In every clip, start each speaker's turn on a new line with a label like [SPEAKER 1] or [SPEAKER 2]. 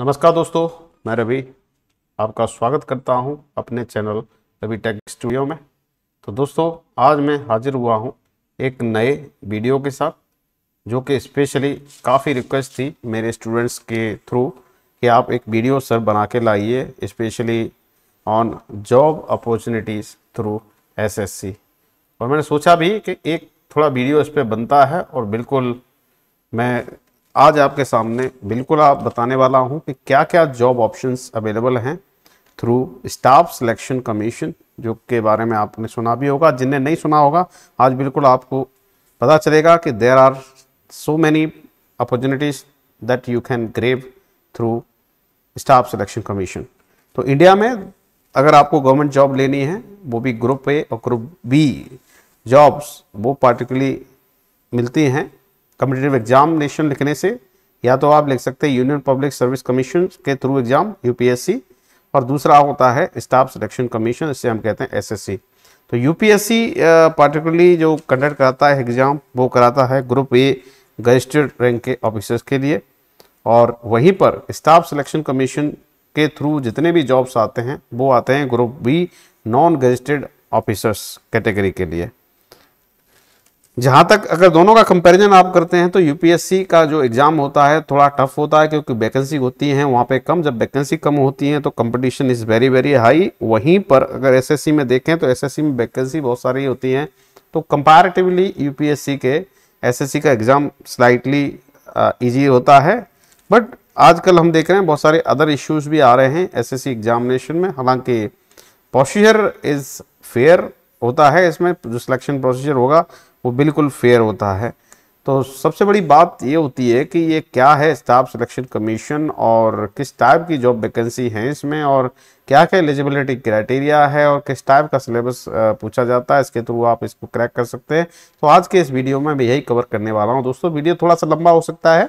[SPEAKER 1] नमस्कार दोस्तों मैं रवि आपका स्वागत करता हूं अपने चैनल रवि टेक स्टूडियो में तो दोस्तों आज मैं हाजिर हुआ हूं एक नए वीडियो के साथ जो कि स्पेशली काफ़ी रिक्वेस्ट थी मेरे स्टूडेंट्स के थ्रू कि आप एक वीडियो सर बना के लाइए specially on job opportunities through SSC और मैंने सोचा भी कि एक थोड़ा वीडियो इस पर बनता है और बिल्कुल मैं आज आपके सामने बिल्कुल आप बताने वाला हूं कि क्या क्या जॉब ऑप्शंस अवेलेबल हैं थ्रू स्टाफ सिलेक्शन कमीशन जो के बारे में आपने सुना भी होगा जिन्हें नहीं सुना होगा आज बिल्कुल आपको पता चलेगा कि there are so many opportunities that you can grab through staff selection commission तो इंडिया में अगर आपको गवर्नमेंट जॉब लेनी है वो भी ग्रुप ए और ग्रुप बी जॉब्स वो पार्टिकुलरली मिलती हैं कम्पिटेटिव एग्जामिनेशन लिखने से या तो आप लिख सकते हैं यूनियन पब्लिक सर्विस कमीशन के थ्रू एग्जाम यूपीएससी और दूसरा होता है स्टाफ सिलेक्शन कमीशन इसे हम कहते हैं एसएससी तो यूपीएससी पार्टिकुलरली जो कंडक्ट कराता है एग्ज़ाम वो कराता है ग्रुप ए रजिस्टर्ड रैंक के ऑफिसर्स के लिए और वहीं पर स्टाफ सिलेक्शन कमीशन के थ्रू जितने भी जॉब्स आते हैं वो आते हैं group B non registered officers category के लिए जहाँ तक अगर दोनों का कंपैरिजन आप करते हैं तो यूपीएससी का जो एग्ज़ाम होता है थोड़ा टफ होता है क्योंकि वैकेंसी होती है वहाँ पे कम जब वैकेंसी कम होती है तो competition is very very high वहीं पर अगर एसएससी में देखें तो एसएससी में वैकेंसी बहुत सारी होती हैं तो कंपैरेटिवली यूपीएससी के एस का एग्ज़ाम स्लाइटली ईजी होता है बट आजकल हम देख रहे हैं बहुत सारे अदर इश्यूज़ भी आ रहे हैं एस एग्ज़ामिनेशन में हालांकि प्रोसीजर इज़ फेयर होता है इसमें जो सिलेक्शन प्रोसीजर होगा वो बिल्कुल फेयर होता है तो सबसे बड़ी बात ये होती है कि ये क्या है स्टाफ सिलेक्शन कमीशन और किस टाइप की जॉब वैकेंसी है इसमें और क्या क्या एलिजिबिलिटी क्राइटेरिया है और किस टाइप का सिलेबस पूछा जाता है इसके थ्रू आप इसको क्रैक कर सकते हैं तो आज के इस वीडियो में मैं यही कवर करने वाला हूँ दोस्तों वीडियो थोड़ा सा लंबा हो सकता है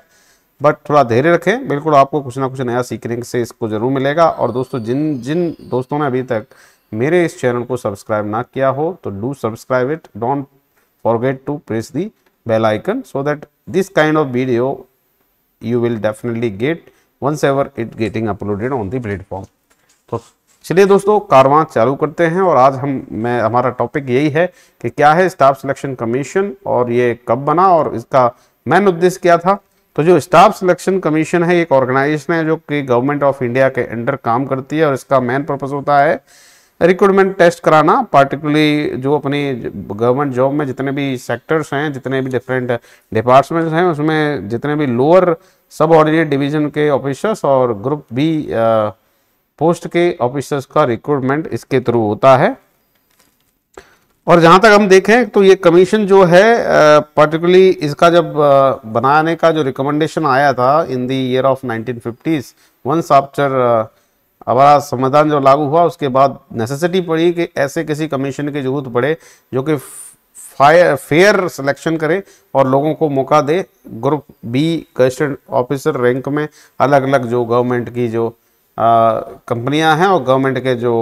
[SPEAKER 1] बट थोड़ा धैर्य रखें बिल्कुल आपको कुछ ना कुछ नया सीखने से इसको ज़रूर मिलेगा और दोस्तों जिन जिन दोस्तों ने अभी तक मेरे इस चैनल को सब्सक्राइब ना किया हो तो do subscribe it don't forget to press the bell icon so that this kind of video you will definitely get once ever it getting uploaded on the platform. so तो चलिए दोस्तों कारवां चालू करते हैं और आज हम मैं हमारा टॉपिक यही है कि क्या है स्टाफ सिलेक्शन कमीशन और ये कब बना और इसका मेन उद्देश्य क्या था तो जो स्टाफ सिलेक्शन कमीशन है एक ऑर्गेनाइजेशन है जो कि गवर्नमेंट ऑफ इंडिया के अंडर काम करती है और इसका मेन पर्पज होता है रिक्रूटमेंट टेस्ट कराना पार्टिकुलरली जो अपनी गवर्नमेंट जॉब में जितने भी सेक्टर्स हैं जितने भी डिफरेंट डिपार्टमेंट्स हैं उसमें जितने भी लोअर सब ऑर्डिनेट डिवीजन के ऑफिसर्स और ग्रुप बी पोस्ट के ऑफिसर्स का रिक्रूटमेंट इसके थ्रू होता है और जहाँ तक हम देखें तो ये कमीशन जो है पर्टिकुलरली इसका जब बनाने का जो रिकमेंडेशन आया था in the year of fifties once after हमारा संविधान जो लागू हुआ उसके बाद नेसेसिटी पड़ी कि ऐसे किसी कमीशन की जरूरत पड़े जो कि फायर फेयर सिलेक्शन करे और लोगों को मौका दे group B gazetted officer rank में अलग अलग जो गवर्नमेंट की जो कंपनियां हैं और गवर्नमेंट के जो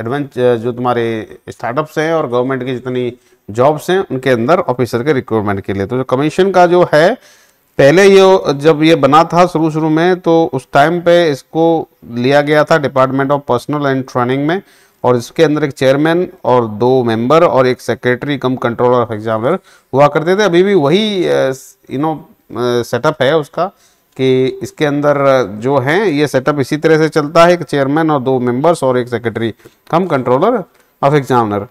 [SPEAKER 1] एडवेंचर जो तुम्हारे स्टार्टअप्स हैं और गवर्नमेंट की जितनी जॉब्स हैं उनके अंदर ऑफिसर के रिक्रूटमेंट के लिए तो जो कमीशन का जो है पहले ये जब ये बना था शुरू शुरू में तो उस टाइम पे इसको लिया गया था department of personnel and training में और इसके अंदर एक चेयरमैन और दो मेंबर और एक secretary cum controller of examiner हुआ करते थे अभी भी वही यू नो सेटअप है उसका कि इसके अंदर जो हैं ये सेटअप इसी तरह से चलता है एक चेयरमैन और दो मेंबर्स और एक secretary cum controller of examiner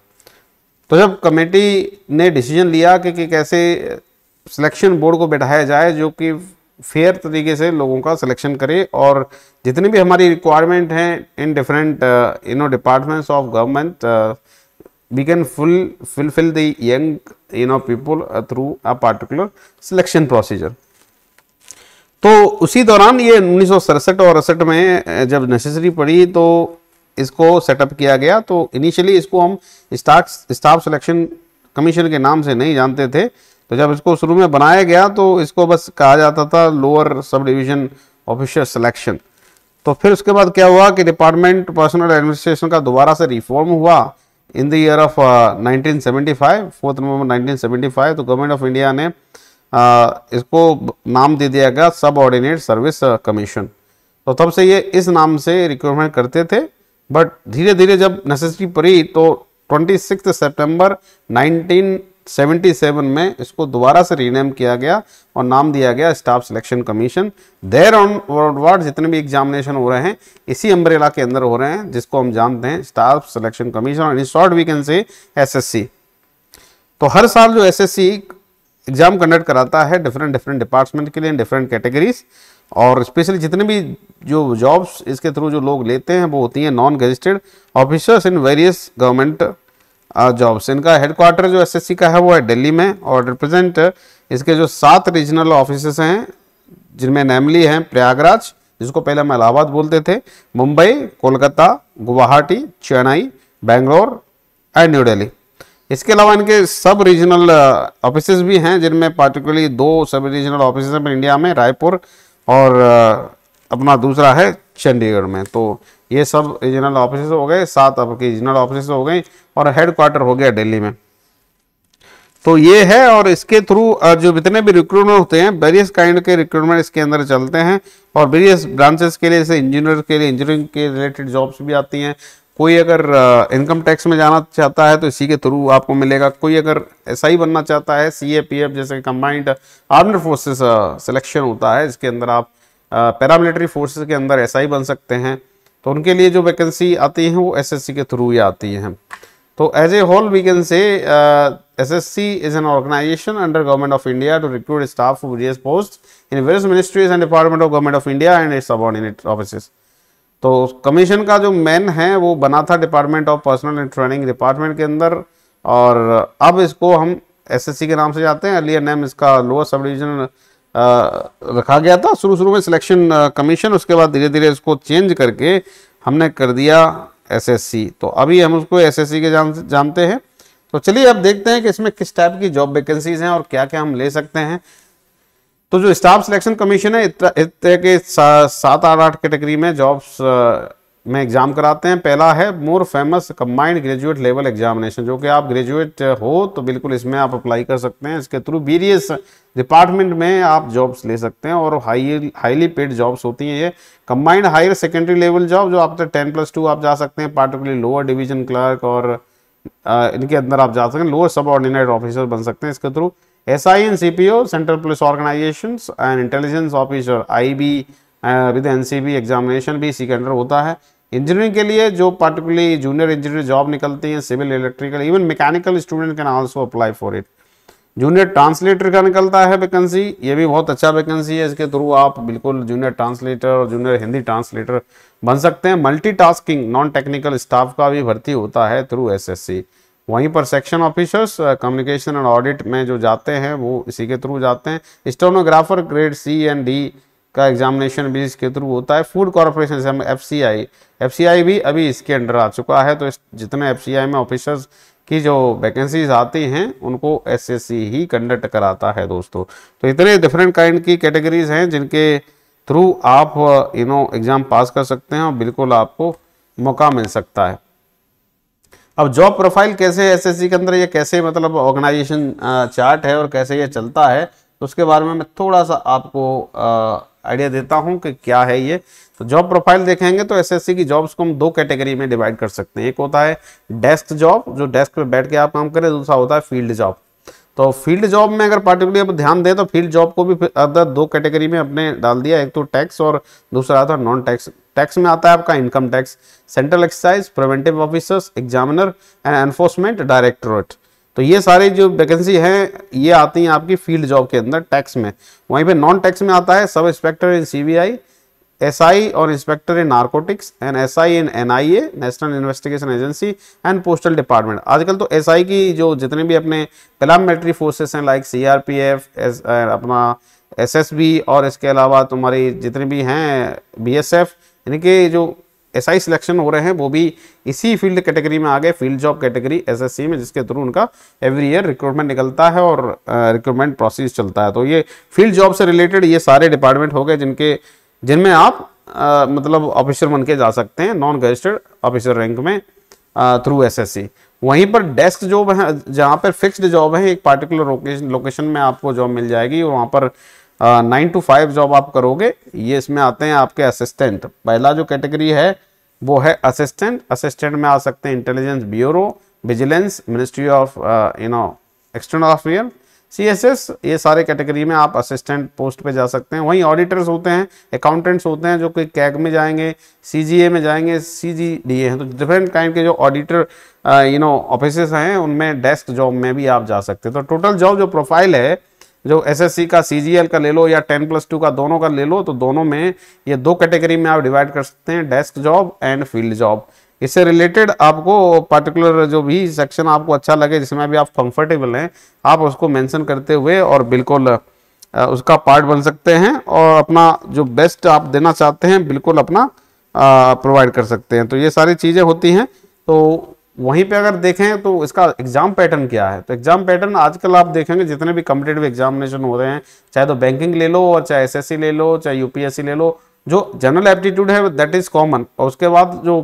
[SPEAKER 1] तो जब कमेटी ने डिसीजन लिया कि, कि कैसे सिलेक्शन बोर्ड को बैठाया जाए जो कि फेयर तरीके से लोगों का सिलेक्शन करे और जितने भी हमारी रिक्वायरमेंट हैं in different you know departments of government we can full fulfil the young you know people through a particular selection procedure तो उसी दौरान ये उन्नीस और अड़सठ में uh, जब नेसेसरी पड़ी तो इसको सेटअप किया गया तो इनिशियली इसको हम स्टाफ स्टाफ सिलेक्शन कमीशन के नाम से नहीं जानते थे तो जब इसको शुरू में बनाया गया तो इसको बस कहा जाता था lower sub division official selection तो फिर उसके बाद क्या हुआ कि डिपार्टमेंट पर्सनल एडमिनिस्ट्रेशन का दोबारा से रिफॉर्म हुआ in the year of 1975 fourth November nineteen तो गवर्नमेंट ऑफ इंडिया ने आ, uh, इसको नाम दे दिया गया सब ऑर्डिनेट सर्विस कमीशन तो तब से ये इस नाम से रिक्रूटमेंट करते थे बट धीरे धीरे जब नेसेसिटी पड़ी तो ट्वेंटी सिक्स सेप्टेम्बर नाइनटीन 77 में इसको दोबारा से रीनेम किया गया और नाम दिया गया staff selection commission there on world ward जितने भी एग्जामिनेशन हो रहे हैं इसी अम्ब्रेला के अंदर हो रहे हैं जिसको हम जानते हैं स्टाफ सिलेक्शन कमीशन और इन शॉर्ट वी कैन से सी तो हर साल जो सी एग्जाम कंडक्ट कराता है डिफरेंट डिफरेंट डिपार्टमेंट के लिए डिफरेंट कैटेगरीज और स्पेशली जितने भी जो जॉब्स इसके थ्रू जो लोग लेते हैं वो होती हैं non registered officers in various government jobs इनका हेडक्वार्टर जो एसएससी का है वो है दिल्ली में और रिप्रेजेंट इसके जो सात रीजनल ऑफिस हैं जिनमें नेमली हैं प्रयागराज जिसको पहले हम इलाहाबाद बोलते थे मुंबई कोलकाता गुवाहाटी चेन्नई बेंगलोर एंड न्यू दिल्ली इसके अलावा इनके सब रीजनल ऑफिस uh, भी हैं जिनमें पार्टिकुलरली दो सब रीजनल ऑफिस हैं इंडिया में रायपुर और uh, अपना दूसरा है चंडीगढ़ में तो ये सब रीजनल ऑफिस हो गए सात आपके रीजनल ऑफिस हो गए और हेड क्वार्टर हो गया दिल्ली में तो ये है और इसके थ्रू जो जितने भी रिक्रूटमेंट होते हैं वेरियस काइंड के रिक्रूटमेंट इसके अंदर चलते हैं और वेरियस ब्रांचेस के लिए जैसे इंजीनियर के लिए इंजीनियरिंग के रिलेटेड जॉब्स भी आती हैं कोई अगर इनकम टैक्स में जाना चाहता है तो इसी के थ्रू आपको मिलेगा कोई अगर एस आई बनना चाहता है सी ए पी एफ जैसे कंबाइंड आर्म्ड फोर्सेस सिलेक्शन होता है इसके अंदर आप पैरामिलिट्री फोर्सेस के अंदर एस आई बन सकते हैं तो उनके लिए जो वैकेंसी आती हैं वो एसएससी के थ्रू ही आती हैं तो as a whole we can say S S C is an organisation under government of India to recruit staff for various post in various ministries and department of government of India and its subordinate office तो commission का जो main है वो बना था department of personnel and training department के अंदर और अब इसको हम एसएससी के नाम से जाते हैं अर्लियर नेम इसका लोअर सब डिविजन रखा गया था शुरू शुरू में सिलेक्शन कमीशन उसके बाद धीरे धीरे इसको चेंज करके हमने कर दिया एसएससी तो अभी हम उसको एसएससी के जान जानते हैं तो चलिए अब देखते हैं कि इसमें किस टाइप की जॉब वैकेंसीज हैं और क्या क्या हम ले सकते हैं तो जो स्टाफ सिलेक्शन कमीशन है इतना तरह के सात आठ आठ कैटेगरी में जॉब्स में एग्ज़ाम कराते हैं पहला है more famous combined graduate level examination जो कि आप ग्रेजुएट हो तो बिल्कुल इसमें आप अप्लाई कर सकते हैं इसके थ्रू वेरियस डिपार्टमेंट में आप जॉब्स ले सकते हैं और हाई हाईली पेड जॉब्स होती हैं ये combined higher secondary level job जो आप टेन प्लस टू आप जा सकते हैं पार्टिकुलरली लोअर डिवीजन क्लर्क और आ, इनके अंदर आप जा सकते हैं लोअर सब ऑर्डिनेट ऑफिसर बन सकते हैं इसके through S I in C P O central police organisation and intelligence officer I B with N C B examination भी इसी के अंडर होता है इंजीनियरिंग के लिए जो पर्टिकुलरली जूनियर इंजीनियर जॉब निकलती है civil electrical even mechanical student can also apply for it junior translator का निकलता है वैकेंसी ये भी बहुत अच्छा वैकेंसी है इसके थ्रू आप बिल्कुल जूनियर ट्रांसलेटर और जूनियर हिंदी ट्रांसलेटर बन सकते हैं मल्टीटास्किंग नॉन टेक्निकल स्टाफ का भी भर्ती होता है थ्रू एसएससी वहीं पर section officers communication and audit में जो जाते हैं वो इसी के थ्रू जाते हैं stenographer grade C and D का एग्जामिनेशन भी इसके थ्रू होता है फूड कॉरपोरेशन से हम F C I F C आई भी अभी इसके अंडर आ चुका है तो जितने एफ सी आई में ऑफिसर्स की जो वैकेंसीज आती हैं उनको एस एस सी ही कंडक्ट कराता है दोस्तों तो इतने डिफरेंट काइंड की कैटेगरीज हैं जिनके थ्रू आप यू नो एग्ज़ाम पास कर सकते हैं और बिल्कुल आपको मौका मिल सकता है अब जॉब प्रोफाइल कैसे एसएससी के अंदर ये कैसे मतलब ऑर्गेनाइजेशन चार्ट है और कैसे ये चलता है तो उसके बारे में मैं थोड़ा सा आपको आइडिया देता हूं कि क्या है ये तो जॉब प्रोफाइल देखेंगे तो एसएससी की जॉब्स को हम दो कैटेगरी में डिवाइड कर सकते हैं एक होता है डेस्क जॉब जो डेस्क पे बैठ के आप काम करें दूसरा होता है फील्ड जॉब तो फील्ड जॉब में अगर पार्टिकुलर ध्यान दें तो फील्ड जॉब को भी अदर दो कैटेगरी में अपने डाल दिया एक तो टैक्स और दूसरा आता है नॉन टैक्स टैक्स में आता है आपका income tax central excise preventive officers examiner and enforcement directorate तो ये सारे जो वैकेंसी हैं ये आती हैं आपकी फील्ड जॉब के अंदर टैक्स में वहीं पे नॉन टैक्स में आता है sub inspector in CBI SI और inspector in narcotics and SI in NIA national investigation agency and postal department आजकल तो एसआई की जो जितने भी अपने कलाम मिलिट्री फोर्सेस हैं लाइक सीआरपीएफ अपना एसएसबी और इसके अलावा तुम्हारी जितने भी हैं बीएसएफ इनके जो एस आई सिलेक्शन हो रहे हैं वो भी इसी फील्ड कैटेगरी में आ गए फील्ड जॉब कैटेगरी एसएससी में जिसके थ्रू उनका एवरी ईयर रिक्रूटमेंट निकलता है और रिक्रूटमेंट uh, प्रोसेस चलता है तो ये फील्ड जॉब से रिलेटेड ये सारे डिपार्टमेंट हो गए जिनके जिनमें आप uh, मतलब ऑफिसर बन के जा सकते हैं नॉन रजिस्टर्ड ऑफिसर रैंक में थ्रू सी वहीं पर डेस्क जॉब है जहाँ पर फिक्स्ड जॉब है एक पार्टिकुलर लोकेशन लोकेशन में आपको जॉब मिल जाएगी और वहाँ पर नाइन टू फाइव जॉब आप करोगे ये इसमें आते हैं आपके असिस्टेंट पहला जो कैटेगरी है वो है असिस्टेंट असिस्टेंट में आ सकते हैं intelligence bureau vigilance ministry of you know external affair CSS ये सारे कैटेगरी में आप असिस्टेंट पोस्ट पे जा सकते हैं वहीं ऑडिटर्स होते हैं अकाउंटेंट्स होते हैं जो कि कैग में जाएंगे सीजीए में जाएंगे सीजीडीए हैं तो डिफरेंट काइंड के जो ऑडिटर यू नो ऑफिस हैं उनमें डेस्क जॉब में भी आप जा सकते हैं तो टोटल जॉब जो प्रोफाइल है जो एसएससी का सीजीएल का ले लो या टेन प्लस टू का दोनों का ले लो तो दोनों में ये दो कैटेगरी में आप डिवाइड कर सकते हैं desk job and field job इससे रिलेटेड आपको पर्टिकुलर जो भी सेक्शन आपको अच्छा लगे जिसमें भी आप कंफर्टेबल हैं आप उसको मेंशन करते हुए और बिल्कुल उसका पार्ट बन सकते हैं और अपना जो बेस्ट आप देना चाहते हैं बिल्कुल अपना प्रोवाइड कर सकते हैं तो ये सारी चीज़ें होती हैं तो वहीं पे अगर देखें तो इसका एग्जाम पैटर्न क्या है तो एग्जाम पैटर्न आजकल आप देखेंगे जितने भी कम्पिटेटिव एग्जामिनेशन हो रहे हैं चाहे तो बैंकिंग ले लो और चाहे एस ले लो चाहे यूपीएससी ले लो जो जनरल एप्टीट्यूड है दैट इज कॉमन और उसके बाद जो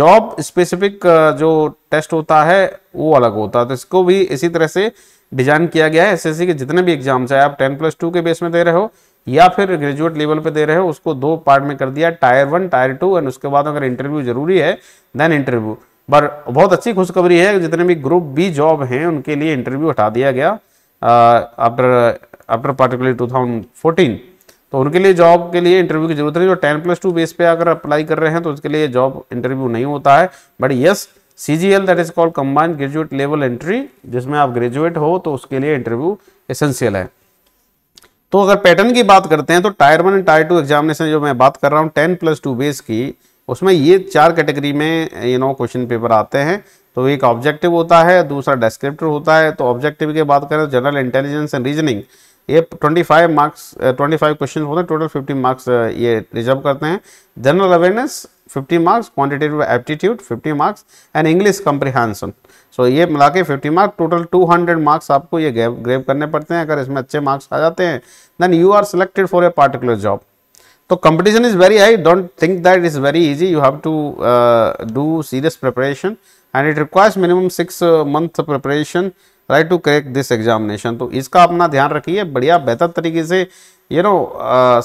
[SPEAKER 1] जॉब स्पेसिफिक जो टेस्ट होता है वो अलग होता है तो इसको भी इसी तरह से डिजाइन किया गया है एसएससी के जितने भी एग्जाम चाहे आप टेन प्लस टू के बेस में दे रहे हो या फिर ग्रेजुएट लेवल पे दे रहे हो उसको दो पार्ट में कर दिया tier one tier two and उसके बाद अगर इंटरव्यू जरूरी है देन इंटरव्यू पर बहुत अच्छी खुशखबरी है जितने भी ग्रुप बी जॉब हैं उनके लिए इंटरव्यू हटा दिया गया आफ्टर आफ्टर पार्टिकुलर टू तो उनके लिए जॉब के लिए इंटरव्यू की जरूरत नहीं जो टेन प्लस टू बेस पे अगर अप्लाई कर रहे हैं तो उसके लिए जॉब इंटरव्यू नहीं होता है but S C G L that is called combined graduate level entry जिसमें आप ग्रेजुएट हो तो उसके लिए इंटरव्यू एसेंशियल है तो अगर पैटर्न की बात करते हैं तो tier one and tier two examination जो मैं बात कर रहा हूँ टेन प्लस टू बेस की उसमें ये चार कैटेगरी में यू नो क्वेश्चन पेपर आते हैं तो एक ऑब्जेक्टिव होता है दूसरा डिस्क्रिप्टिव होता है तो ऑब्जेक्टिव की बात करें जनरल इंटेलिजेंस एंड रीजनिंग ये 25 मार्क्स 25 क्वेश्चन होते हैं टोटल 50 मार्क्स ये रिजर्व करते हैं general awareness 50 marks quantitative aptitude 50 marks and English comprehension so ये मिला के फिफ्टी मार्क्स टोटल 200 मार्क्स आपको ये ग्रेव करने पड़ते हैं अगर इसमें अच्छे मार्क्स आ जाते हैं then you are selected for a particular job तो competition is very high don't think that is very easy you have to do serious preparation and it requires minimum six month preparation right to correct this examination तो इसका अपना ध्यान रखिए बढ़िया बेहतर तरीके से यू नो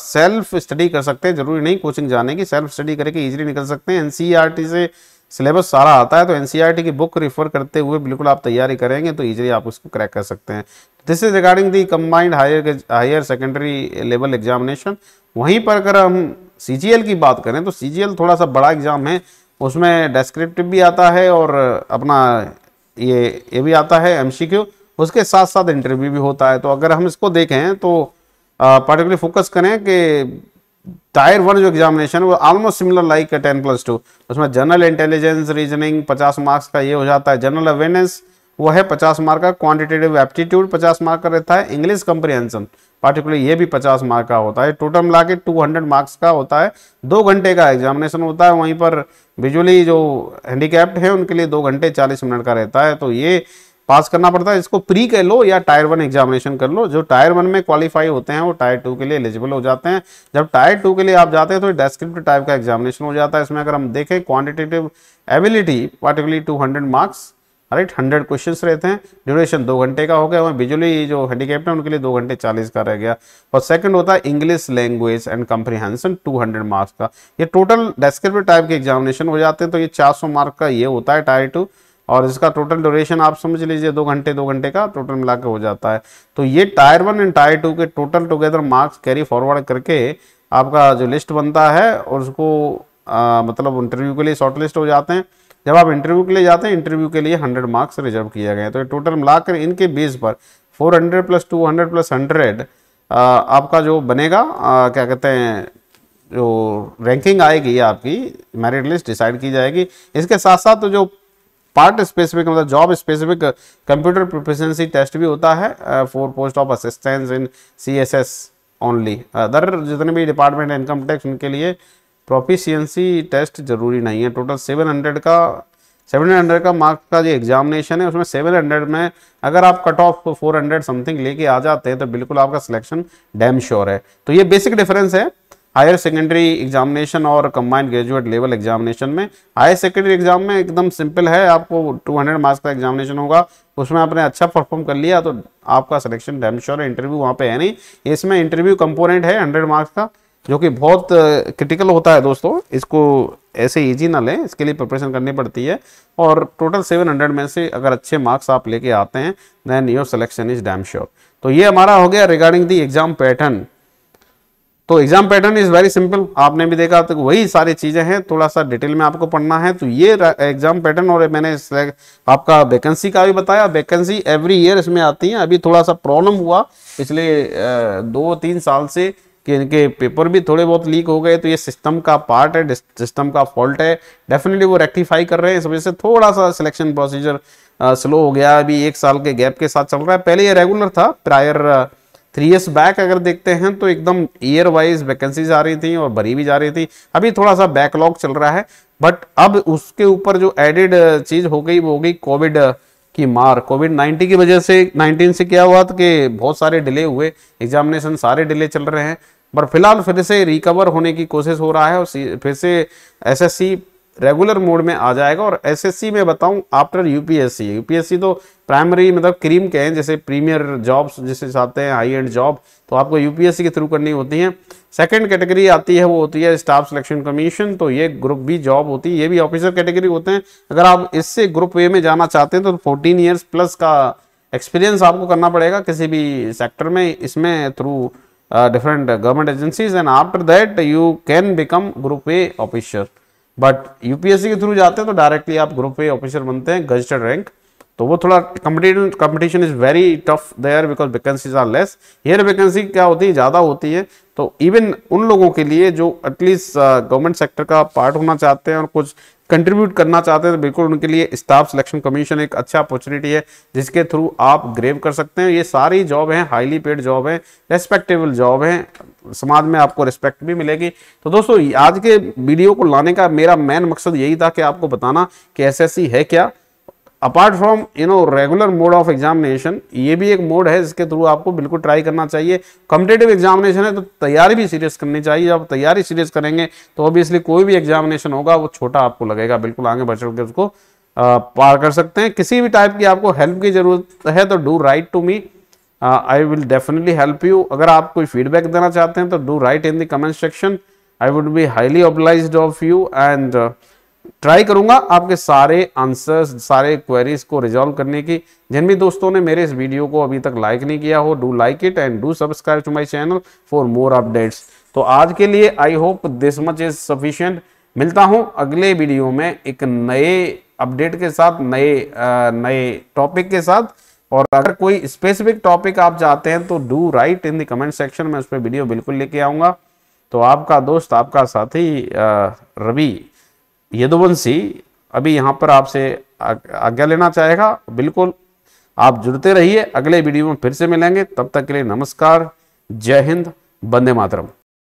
[SPEAKER 1] सेल्फ स्टडी कर सकते हैं जरूरी नहीं कोचिंग जाने की सेल्फ स्टडी करके इजीली निकल सकते हैं एनसीईआरटी e से सिलेबस सारा आता है तो एन e की बुक रिफर करते हुए बिल्कुल आप तैयारी करेंगे तो ईजिली आप उसको क्रैक कर सकते हैं this is regarding the combined higher higher secondary level examination वहीं पर अगर हम सी की बात करें तो सी थोड़ा सा बड़ा एग्ज़ाम है उसमें डेस्क्रिप्टिव भी आता है और अपना ये ये भी आता है एम उसके साथ साथ इंटरव्यू भी होता है तो अगर हम इसको देखें तो पर्टिकुलर फोकस करें कि टायर वन जो एग्जामिनेशन वो ऑलमोस्ट सिमिलर लाइक है टेन प्लस टू उसमें जनरल इंटेलिजेंस रीजनिंग पचास मार्क्स का ये हो जाता है जनरल अवेयरनेस वो है पचास मार्क का क्वांटिटेटिव एप्टीट्यूड पचास मार्क का रहता है इंग्लिश कंप्रीहेंशन पार्टिकुलर ये भी पचास मार्क का होता है टोटल मिला के टू हंड्रेड मार्क्स का होता है दो घंटे का एग्जामिनेशन होता है वहीं पर विजुअली जो हैंडीकैप्ड है उनके लिए दो घंटे चालीस मिनट का रहता है तो ये पास करना पड़ता है इसको प्री कह लो या टायर वन एग्जामिनेशन कर लो जो टायर वन में क्वालिफाई होते हैं वो टायर टू के लिए एलिजिबल हो जाते हैं जब टायर टू के लिए आप जाते हैं तो डेस्क्रिप्टिव टाइप का एग्जामिनेशन हो जाता है इसमें अगर हम देखें quantitative ability particularly two marks right hundred question रहते हैं ड्यूरेशन दो घंटे का हो गया वहाँ विजुअली जो हैंडीकेप है उनके लिए दो घंटे चालीस का रह गया और सेकंड होता है English language and comprehension two hundred marks का ये टोटल डेस्क्रिप्टिव टाइप के एग्जामिनेशन हो जाते हैं तो ये चार सौ मार्क का ये होता है टायर टू और इसका टोटल ड्यूरेशन आप समझ लीजिए दो घंटे दो घंटे का टोटल मिला के हो जाता है तो ये tier one and tier two के total together marks carry forward करके आपका जो लिस्ट बनता है और उसको आ, मतलब इंटरव्यू के लिए शॉर्ट लिस्ट हो जाते हैं जब आप इंटरव्यू के लिए जाते हैं इंटरव्यू के लिए हंड्रेड मार्क्स रिजर्व किया गया है तो ये टोटल मिलाकर इनके बेस पर four hundred plus two hundred plus hundred आपका जो बनेगा आ, क्या कहते हैं जो रैंकिंग आएगी आपकी मेरिट लिस्ट डिसाइड की जाएगी इसके साथ साथ तो जो पार्ट स्पेसिफिक मतलब job specific computer proficiency test भी होता है for post of assistance in C S S only other जितने भी डिपार्टमेंट इनकम टैक्स उनके लिए प्रोफिशियंसी टेस्ट जरूरी नहीं है टोटल सेवन हंड्रेड का सेवन हंड्रेड का मार्क्स का जो एग्जामिनेशन है उसमें सेवन हंड्रेड में अगर आप cut off four hundred something लेके आ जाते हैं तो बिल्कुल आपका सिलेक्शन डैम श्योर है तो ये बेसिक डिफरेंस है हायर सेकेंडरी एग्जामिनेशन और कंबाइंड ग्रेजुएट लेवल एग्जामिनेशन में हायर सेकेंडरी एग्जाम में एकदम सिंपल है आपको 200 मार्क्स का एग्जामिनेशन होगा उसमें आपने अच्छा परफॉर्म कर लिया तो आपका सिलेक्शन डैम श्योर इंटरव्यू वहाँ पे है नहीं इसमें इंटरव्यू कंपोनेंट है हंड्रेड मार्क्स का जो कि बहुत क्रिटिकल uh, होता है दोस्तों इसको ऐसे ईजी ना लें इसके लिए प्रिपरेशन करनी पड़ती है और टोटल सेवन हंड्रेड में से अगर अच्छे मार्क्स आप लेके आते हैं then your selection is damn sure तो ये हमारा हो गया रिगार्डिंग दी एग्जाम पैटर्न तो exam pattern is very simple आपने भी देखा तो वही सारी चीजें हैं थोड़ा सा डिटेल में आपको पढ़ना है तो ये एग्जाम पैटर्न और मैंने आपका वैकेंसी का भी बताया वैकेंसी एवरी ईयर इसमें आती है अभी थोड़ा सा प्रॉब्लम हुआ पिछले दो तीन साल से कि इनके पेपर भी थोड़े बहुत लीक हो गए तो ये सिस्टम का पार्ट है सिस्टम का फॉल्ट है डेफिनेटली वो रेक्टिफाई कर रहे हैं इस वजह से थोड़ा सा सिलेक्शन प्रोसीजर स्लो हो गया अभी एक साल के गैप के साथ चल रहा है पहले ये रेगुलर था प्रायर थ्री ईयर्स बैक अगर देखते हैं तो एकदम ईयर वाइज वैकेंसीज आ रही थी और भरी भी जा रही थी अभी थोड़ा सा बैकलॉग चल रहा है बट अब उसके ऊपर जो एडेड चीज हो गई वो हो गई कोविड की मार कोविड 19 की वजह से 19 से क्या हुआ था कि बहुत सारे डिले हुए एग्जामिनेशन सारे डिले चल रहे हैं पर फिलहाल फिर से रिकवर होने की कोशिश हो रहा है और फिर से एसएससी रेगुलर मोड में आ जाएगा और एसएससी में बताऊं आफ्टर यूपीएससी यूपीएससी तो प्राइमरी मतलब क्रीम के हैं जैसे प्रीमियर जॉब्स जिसे चाहते हैं हाई एंड जॉब तो आपको यूपीएससी के थ्रू करनी होती है सेकंड कैटेगरी आती है वो होती है स्टाफ सिलेक्शन कमीशन तो ये ग्रुप बी जॉब होती है ये भी ऑफिसर कैटेगरी होते हैं अगर आप इससे ग्रुप ए में जाना चाहते हैं तो फोर्टीन ईयर्स प्लस का एक्सपीरियंस आपको करना पड़ेगा किसी भी सेक्टर में इसमें through different government agencies and after that you can become group A officer but UPSC के थ्रू जाते हैं तो डायरेक्टली आप ग्रुप ए ऑफिसर बनते हैं गजिस्टर्ड रैंक तो वो थोड़ा competition competition is very tough there because vacancies are less here vacancy क्या होती है ज़्यादा होती है तो इवन उन लोगों के लिए जो एटलीस्ट गवर्नमेंट सेक्टर का पार्ट होना चाहते हैं और कुछ कंट्रीब्यूट करना चाहते हैं तो बिल्कुल उनके लिए स्टाफ सिलेक्शन कमीशन एक अच्छा अपॉर्चुनिटी है जिसके थ्रू आप ग्रेव कर सकते हैं ये सारी जॉब हैं हाईली पेड जॉब हैं रेस्पेक्टेबल जॉब हैं समाज में आपको रिस्पेक्ट भी मिलेगी तो दोस्तों आज के वीडियो को लाने का मेरा मेन मकसद यही था कि आपको बताना कि एसएससी है क्या apart from you know regular mode of examination ये भी एक मोड है इसके थ्रू आपको बिल्कुल ट्राई करना चाहिए कॉम्पिटेटिव एग्जामिनेशन है तो तैयारी भी सीरियस करनी चाहिए जब तैयारी सीरियस करेंगे तो ऑब्वियसली कोई भी एग्जामिनेशन होगा वो छोटा आपको लगेगा बिल्कुल आगे बढ़ चढ़ के उसको पार कर सकते हैं किसी भी टाइप की आपको हेल्प की जरूरत है तो do write to me I will definitely help you अगर आप कोई फीडबैक देना चाहते हैं तो do write in the comment section I would be highly oblige of you and try करूंगा आपके सारे आंसर्स सारे क्वेरीज को रिजॉल्व करने की जिन भी दोस्तों ने मेरे इस वीडियो को अभी तक लाइक नहीं किया हो do like it and do subscribe to my channel for more updates तो आज के लिए I hope this much is sufficient मिलता हूं अगले वीडियो में एक नए अपडेट के साथ नए आ, नए टॉपिक के साथ और अगर कोई स्पेसिफिक टॉपिक आप चाहते हैं तो do write in the comment section में उस पर वीडियो बिल्कुल लेके आऊंगा तो आपका दोस्त आपका साथी रवि यदुवंशी अभी यहाँ पर आपसे आज्ञा लेना चाहेगा बिल्कुल आप जुड़ते रहिए अगले वीडियो में फिर से मिलेंगे तब तक के लिए नमस्कार जय हिंद बंदे मातरम